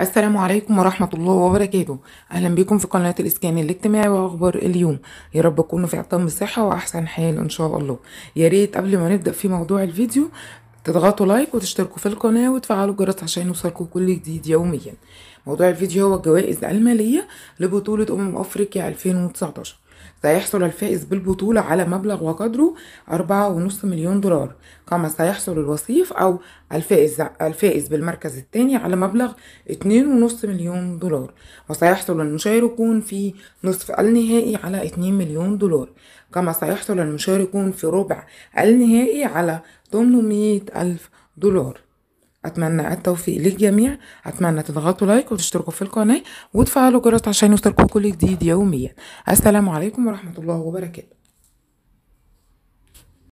السلام عليكم ورحمة الله وبركاته أهلا بكم في قناة الإسكان الاجتماعي وأخبار اليوم يا رب تكونوا في عطام الصحة وأحسن حال إن شاء الله يا ريت قبل ما نبدأ في موضوع الفيديو تضغطوا لايك وتشتركوا في القناة وتفعلوا الجرس عشان يوصلكوا كل جديد يوميا موضوع الفيديو هو الجوائز المالية لبطولة أمم أفريقيا 2019 سيحصل الفائز بالبطولة على مبلغ وقدره أربعة ونص مليون دولار كما سيحصل الوصيف أو الفائز الفائز بالمركز الثاني على مبلغ اتنين ونص مليون دولار وسيحصل المشاركون في نصف النهائي على اتنين مليون دولار كما سيحصل المشاركون في ربع النهائي على 800 ألف دولار اتمنى التوفيق للجميع اتمنى تضغطوا لايك وتشتركوا في القناه وتفعلوا جرس عشان يوصلكم كل جديد يوميا السلام عليكم ورحمه الله وبركاته